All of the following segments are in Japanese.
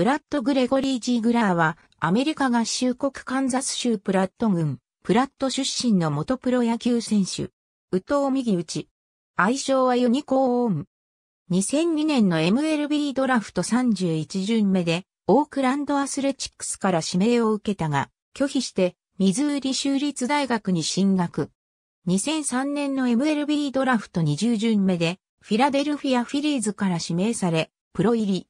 ブラッド・グレゴリー・ジーグラーは、アメリカ合衆国カンザス州プラット郡、プラット出身の元プロ野球選手。ウト藤右打ち。愛称はユニコーン。2002年の MLB ドラフト31巡目で、オークランドアスレチックスから指名を受けたが、拒否して、ミズーリ州立大学に進学。2003年の MLB ドラフト20巡目で、フィラデルフィアフィリーズから指名され、プロ入り。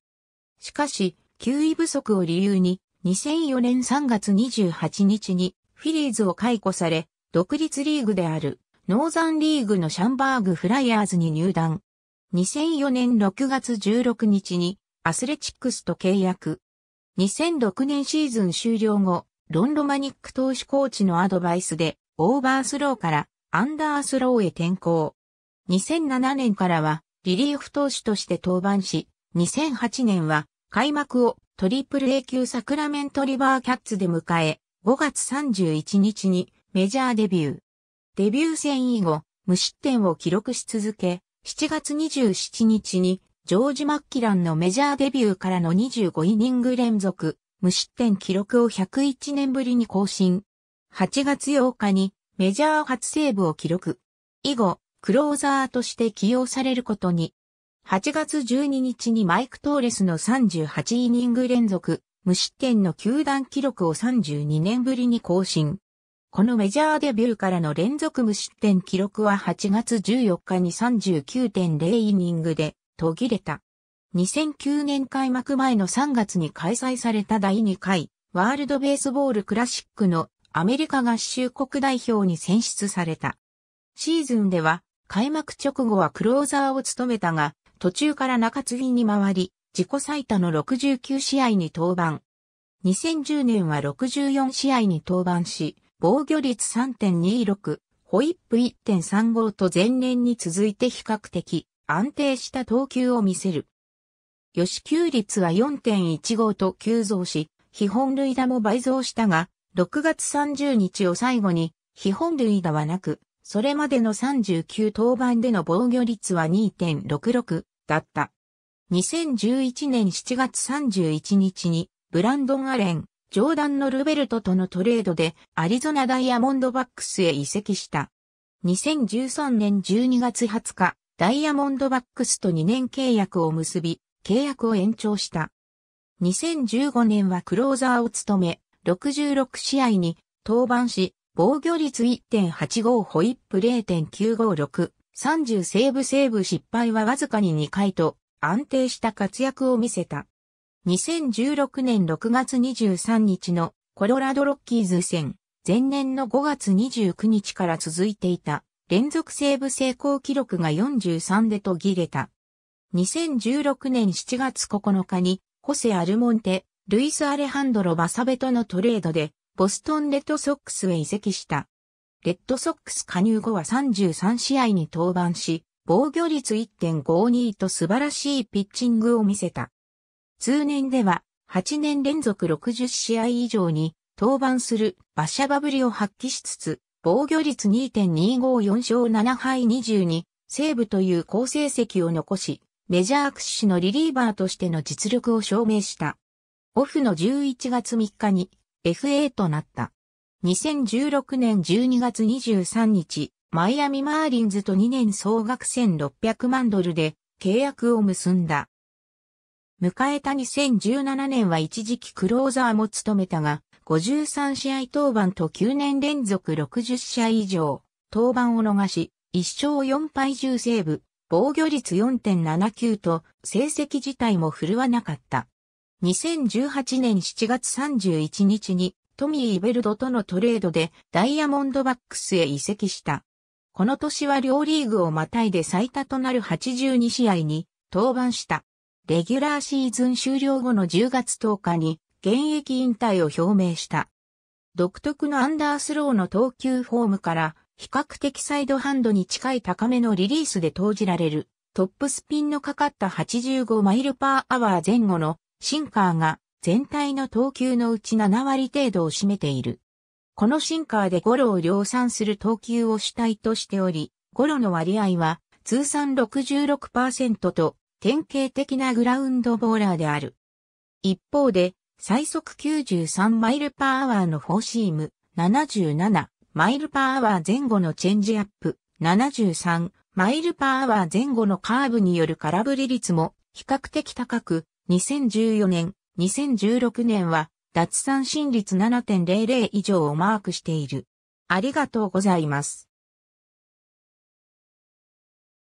しかし、球威不足を理由に、2004年3月28日にフィリーズを解雇され、独立リーグであるノーザンリーグのシャンバーグフライヤーズに入団。2004年6月16日にアスレチックスと契約。2006年シーズン終了後、ロン・ロマニック投手コーチのアドバイスでオーバースローからアンダースローへ転向。2007年からはリリーフ投手として登板し、2008年は開幕をトリプル A 級サクラメントリバーキャッツで迎え、5月31日にメジャーデビュー。デビュー戦以後、無失点を記録し続け、7月27日にジョージ・マッキランのメジャーデビューからの25イニング連続、無失点記録を101年ぶりに更新。8月8日にメジャー初セーブを記録。以後、クローザーとして起用されることに8月12日にマイク・トーレスの38イニング連続、無失点の球団記録を32年ぶりに更新。このメジャーデビューからの連続無失点記録は8月14日に39.0イニングで途切れた。2009年開幕前の3月に開催された第2回ワールドベースボールクラシックのアメリカ合衆国代表に選出された。シーズンでは開幕直後はクローザーを務めたが途中から中継ぎに回り、自己最多の69試合に登板。2010年は64試合に登板し、防御率3.26、ホイップ1.35と前年に続いて比較的安定した投球を見せる。吉球率は4.15と急増し、基本類打も倍増したが、6月30日を最後に、基本類打はなく、それまでの39登板での防御率は2.66、だった。2011年7月31日に、ブランドン・アレン、ジョーダンのルベルトとのトレードで、アリゾナダイヤモンドバックスへ移籍した。2013年12月20日、ダイヤモンドバックスと2年契約を結び、契約を延長した。2015年はクローザーを務め、66試合に登板し、防御率1.85ホイップ0.956、30セーブセーブ失敗はわずかに2回と安定した活躍を見せた。2016年6月23日のコロラドロッキーズ戦、前年の5月29日から続いていた連続セーブ成功記録が43で途切れた。2016年7月9日に、ホセ・アルモンテ、ルイス・アレハンドロ・バサベとのトレードで、ボストン・レッドソックスへ移籍した。レッドソックス加入後は33試合に登板し、防御率1.52と素晴らしいピッチングを見せた。通年では8年連続60試合以上に登板する馬車バブリを発揮しつつ、防御率2.254勝7敗22、セーブという好成績を残し、メジャー屈指のリリーバーとしての実力を証明した。オフの11月3日に FA となった。2016年12月23日、マイアミマーリンズと2年総額1600万ドルで契約を結んだ。迎えた2017年は一時期クローザーも務めたが、53試合登板と9年連続60試合以上、登板を逃し、1勝4敗10セーブ、防御率4.79と成績自体も振るわなかった。2018年7月31日にトミー・イベルドとのトレードでダイヤモンドバックスへ移籍した。この年は両リーグをまたいで最多となる82試合に登板した。レギュラーシーズン終了後の10月10日に現役引退を表明した。独特のアンダースローの投球フォームから比較的サイドハンドに近い高めのリリースで投じられるトップスピンのかかった85マイルパーアワー前後のシンカーが全体の投球のうち7割程度を占めている。このシンカーでゴロを量産する投球を主体としており、ゴロの割合は通算66%と典型的なグラウンドボーラーである。一方で、最速93マイルパーアワーのフォーシーム、77マイルパーアワー前後のチェンジアップ、73マイルパーアワー前後のカーブによる空振り率も比較的高く、2014年2016年は脱三振率7.00以上をマークしている。ありがとうございます。